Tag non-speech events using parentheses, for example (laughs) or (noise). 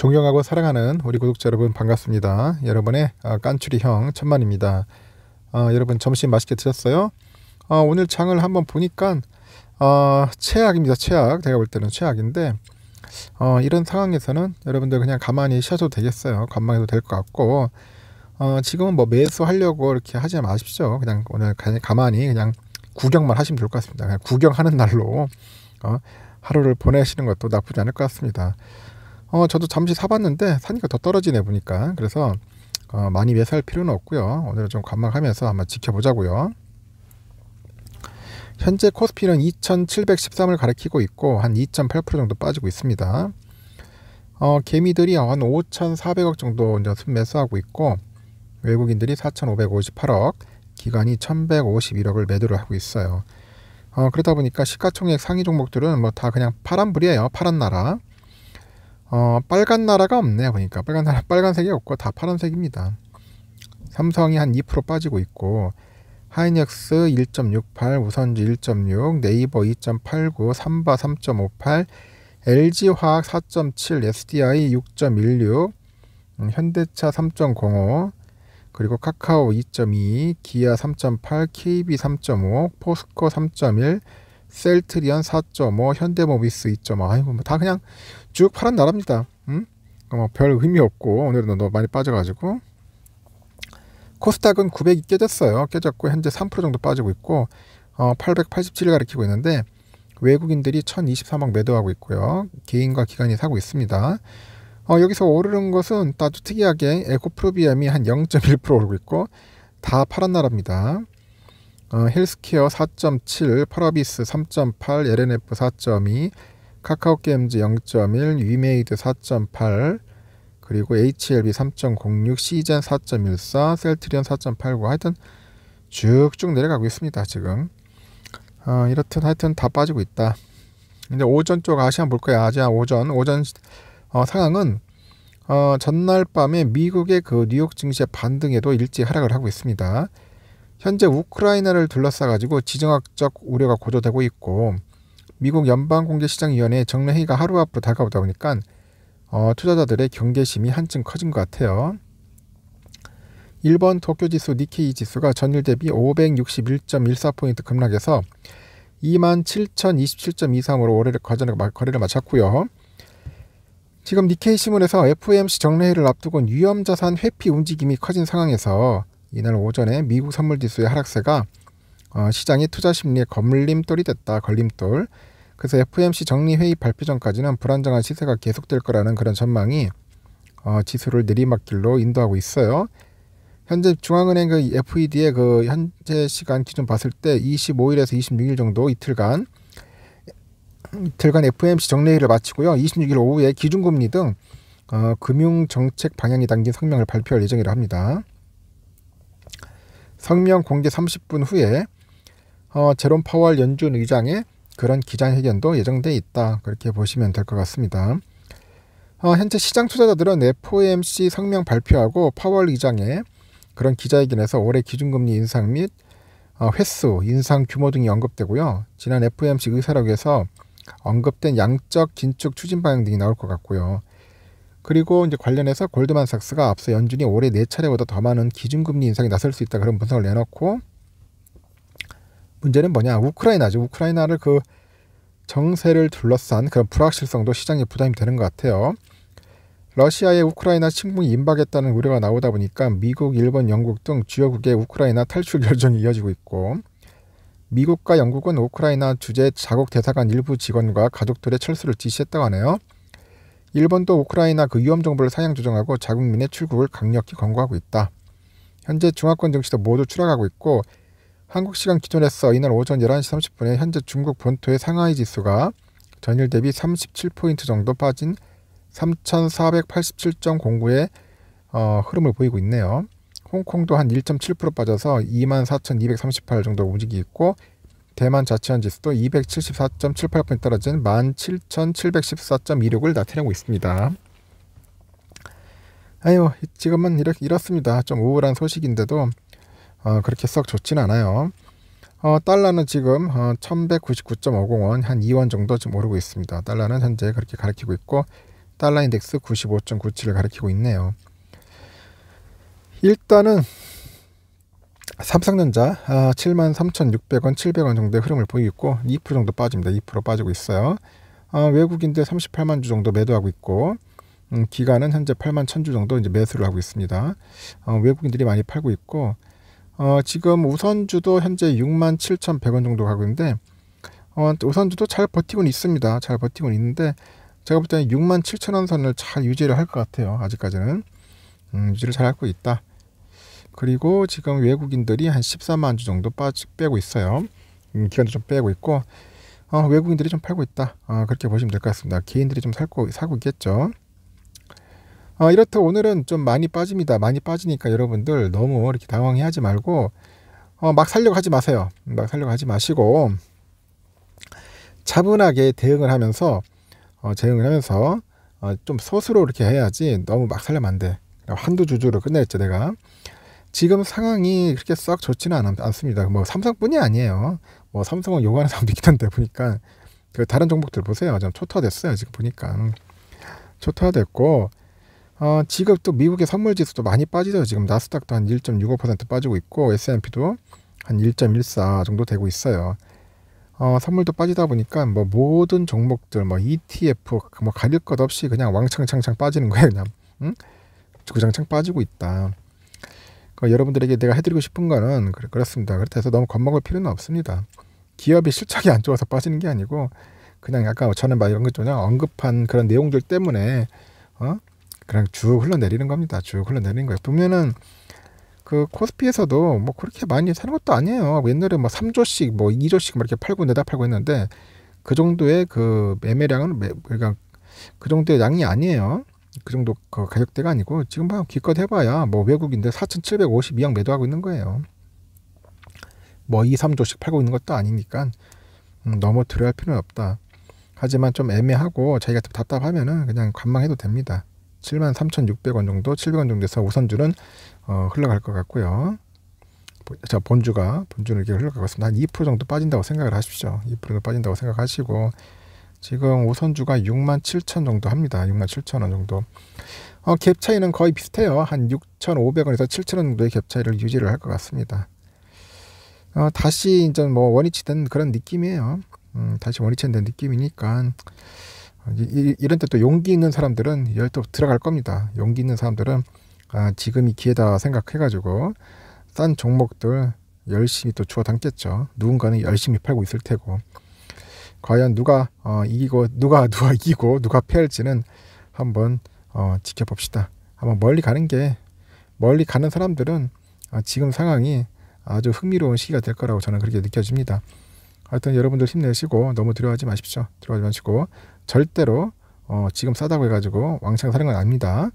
존경하고 사랑하는 우리 구독자 여러분 반갑습니다. 여러분의 아, 깐추리 형 천만입니다. 어, 여러분 점심 맛있게 드셨어요? 어, 오늘 장을 한번 보니까 어, 최악입니다. 최악. 제가 볼 때는 최악인데 어, 이런 상황에서는 여러분들 그냥 가만히 쉬어도 되겠어요. 관망해도 될 것 같고 어, 지금은 뭐 매수하려고 이렇게 하지 마십시오. 그냥 오늘 가만히 그냥 구경만 하시면 좋을 것 같습니다. 그냥 구경하는 날로 어, 하루를 보내시는 것도 나쁘지 않을 것 같습니다. 어, 저도 잠시 사봤는데 사니까 더 떨어지네 보니까. 그래서 어, 많이 매수할 필요는 없고요. 오늘은 좀 관망하면서 한번 지켜보자고요. 현재 코스피는 2,713을 가리키고 있고 한 2.8% 정도 빠지고 있습니다. 어, 개미들이 한 5,400억 정도 이제 순매수하고 있고 외국인들이 4,558억, 기간이 1,151억을 매도를 하고 있어요. 어, 그러다 보니까 시가총액 상위 종목들은 뭐 다 그냥 파란불이에요. 파란 나라. 어, 빨간 나라가 없네요. 보니까 빨간 나라 빨간색이 없고 다 파란색입니다. 삼성이 한 2% 빠지고 있고 하이닉스 1.68, 우선주 1.6, 네이버 2.89, 삼바 3.58, LG화학 4.7, SDI 6.16, 현대차 3.05, 그리고 카카오 2.2, 기아 3.8, KB 3.5, 포스코 3.1, 셀트리온 4.5, 현대모비스 2.5. 아이고 뭐다 그냥 쭉 파란 나랍니다 음? 어, 뭐 별 의미 없고 오늘은 너무 많이 빠져가지고 코스닥은 900이 깨졌어요. 깨졌고 현재 3% 정도 빠지고 있고 어, 887을 가리키고 있는데 외국인들이 1023억 매도하고 있고요. 개인과 기관이 사고 있습니다. 어, 여기서 오르는 것은 아주 특이하게 에코프로비엠이 한 0.1% 오르고 있고 다 파란 나라입니다. 어, 헬스케어 4.7, 파라비스 3.8, LNF 4.2, 카카오게임즈 0.1, 위메이드 4.8, 그리고 HLB 3.06, 시즌 4.14, 셀트리온 4.89 하여튼 쭉쭉 내려가고 있습니다. 지금 어, 아, 이렇듯 하여튼 다 빠지고 있다. 이제 오전 쪽 아시안 볼 거야. 아시안 오전 오전 어, 상황은 어, 전날 밤에 미국의 그 뉴욕 증시의 반등에도 일찍 하락을 하고 있습니다. 현재 우크라이나를 둘러싸 가지고 지정학적 우려가 고조되고 있고 미국 연방공개시장위원회 정례회의가 하루 앞으로 다가오다 보니까 어, 투자자들의 경계심이 한층 커진 것 같아요. 일본 도쿄지수 니케이 지수가 전일 대비 561.14포인트 급락해서 27,027.23으로 올해를 거래를 마쳤고요. 지금 니케이 신문에서 FOMC 정례회를 앞두고 위험자산 회피 움직임이 커진 상황에서 이날 오전에 미국 선물지수의 하락세가 어, 시장의 투자 심리에 걸림돌이 됐다. 걸림돌. 그래서 FMC 정리 회의 발표 전까지는 불안정한 시세가 계속될 거라는 그런 전망이 어, 지수를 내리막길로 인도하고 있어요. 현재 중앙은행 그 FED의 그 현재 시간 기준 봤을 때 25일에서 26일 정도 이틀간 이틀간 FMC 정례회를 마치고요. 26일 오후에 기준금리 등 어, 금융 정책 방향이 담긴 성명을 발표할 예정이라 합니다. 성명 공개 30분 후에 어, 제롬 파월 연준 의장의 그런 기자회견도 예정돼 있다. 그렇게 보시면 될 것 같습니다. 어, 현재 시장 투자자들은 FOMC 성명 발표하고 파월 의장의 그런 기자회견에서 올해 기준금리 인상 및 어, 횟수, 인상 규모 등이 언급되고요. 지난 FOMC 의사록에서 언급된 양적 긴축 추진 방향 등이 나올 것 같고요. 그리고 이제 관련해서 골드만삭스가 앞서 연준이 올해 네 차례보다 더 많은 기준금리 인상에 나설 수 있다 그런 분석을 내놓고 문제는 뭐냐 우크라이나죠. 우크라이나를 그 정세를 둘러싼 그런 불확실성도 시장에 부담이 되는 것 같아요. 러시아의 우크라이나 침공이 임박했다는 우려가 나오다 보니까 미국, 일본, 영국 등 주요국의 우크라이나 탈출 결정이 이어지고 있고 미국과 영국은 우크라이나 주재 자국 대사관 일부 직원과 가족들의 철수를 지시했다고 하네요. 일본도 우크라이나 그 위험 정보를 상향 조정하고 자국민의 출국을 강력히 권고하고 있다. 현재 중화권 증시도 모두 추락하고 있고 한국 시간 기준에서 이날 오전 11시 30분에 현재 중국 본토의 상하이 지수가 전일 대비 37포인트 정도 빠진 3 4 8 7 0 9에 어, 흐름을 보이고 있네요. 홍콩도 한 1.7% 빠져서 24,238 정도 움직이고 있고 대만 자치한 지수도 274.78포인트 떨어진 17,714.26을 나타내고 있습니다. 아유 지금은 이렇, 이렇습니다. 좀 우울한 소식인데도 어, 그렇게 썩 좋진 않아요. 어, 달러는 지금 어, 1199.50원 한 2원 정도 지금 오르고 있습니다. 달러는 현재 그렇게 가리키고 있고 달러 인덱스 95.97을 가리키고 있네요. 일단은 삼성전자 아, 73,600원, 700원 정도의 흐름을 보이고 2 정도 빠집니다. 2% 빠지고 있어요. 아, 외국인들 38만 주 정도 매도하고 있고 음, 기간은 현재 8만 1,000주 정도 이제 매수를 하고 있습니다. 아, 외국인들이 많이 팔고 있고 어, 지금 우선주도 현재 67,100원 정도 가고 있는데 어, 우선주도 잘 버티고는 있습니다. 잘 버티고는 있는데 제가 볼 때는 67,000원 선을 잘 유지를 할 것 같아요. 아직까지는 음, 유지를 잘 하고 있다. 그리고 지금 외국인들이 한 14만 주 정도 빠지, 빼고 있어요. 음, 기간도 좀 빼고 있고 어, 외국인들이 좀 팔고 있다. 어, 그렇게 보시면 될 것 같습니다. 개인들이 좀 살고, 사고 있겠죠. 어, 이렇듯 오늘은 좀 많이 빠집니다. 많이 빠지니까 여러분들 너무 이렇게 당황해 하지 말고 어, 막 살려고 하지 마세요. 막 살려고 하지 마시고 차분하게 대응을 하면서 어, 대응을 하면서 어, 좀 스스로 이렇게 해야지 너무 막 살려면 안 돼. 한두 주주로 끝냈죠 내가. 지금 상황이 그렇게 썩 좋지는 않, 않습니다. 뭐 삼성뿐이 아니에요. 뭐 삼성은 요구하는 사람도 있긴 한데 보니까 그 다른 종목들 보세요. 좀 초토화됐어요. 지금 보니까 음, 초토화됐고 어, 지금도 미국의 선물 지수도 많이 빠지죠. 지금 나스닥도 한 1.65% 빠지고 있고 S&P도 한 1.14 정도 되고 있어요. 어, 선물도 빠지다 보니까 뭐 모든 종목들 뭐 ETF 뭐 가릴 것 없이 그냥 왕창창창 빠지는 거예요. 그냥 응? 구장창 빠지고 있다. 그니까 여러분들에게 내가 해드리고 싶은 거는 그렇습니다. 그렇다고 해서 너무 겁먹을 필요는 없습니다. 기업이 실적이 안 좋아서 빠지는 게 아니고 그냥 약간 뭐 저는 막 이런 것 그냥 언급한 그런 내용들 때문에 어? 그냥 쭉 흘러내리는 겁니다. 쭉 흘러내리는 거예요. 보면은 그 코스피에서도 뭐 그렇게 많이 사는 것도 아니에요. 옛날에 뭐 3조씩 뭐 2조씩 막 이렇게 팔고 내다 팔고 했는데 그 정도의 그 매매량은 매, 그러니까 그 정도의 양이 아니에요. 그 정도 그 가격대가 아니고 지금 봐 기껏 해봐야 뭐 외국인데 4,752억 매도하고 있는 거예요. 뭐 2, 3조씩 팔고 있는 것도 아니니까 음, 넘어들어야할 필요는 없다. 하지만 좀 애매하고 자기가 좀 답답하면은 그냥 관망해도 됩니다. 7만 3,600원 정도, 700원 정도에서 우선주는 어, 흘러갈 것 같고요. 자, 본주가, 본주는 이렇게 흘러가고 있습니다. 한2% 정도 빠진다고 생각을 하십시오. 2% 정도 빠진다고 생각하시고, 지금 우선주가 6만 7천 정도 합니다. 6만 7천 원 정도. 어, 갭 차이는 거의 비슷해요. 한 6,500원에서 7천 원 정도의 갭 차이를 유지를 할 것 같습니다. 어, 다시 이제 뭐 원위치된 그런 느낌이에요. 음, 다시 원위치된 느낌이니까 아, 이, 이런 때 또 용기 있는 사람들은 여기 또 들어갈 겁니다. 용기 있는 사람들은 아, 지금이 기회다 생각해가지고 싼 종목들 열심히 또 주워 담겠죠. 누군가는 열심히 팔고 있을 테고 과연 누가 어, 이기고 누가 (laughs) 누가 이기고 누가 패할지는 한번 어, 지켜봅시다. 한번 멀리 가는 게 멀리 가는 사람들은 아, 지금 상황이 아주 흥미로운 시기가 될 거라고 저는 그렇게 느껴집니다. 하여튼 여러분들 힘내시고 너무 두려워하지 마십시오. 두려워하지 마시고 절대로 어, 지금 싸다고 해가지고 왕창 사는 건 아닙니다.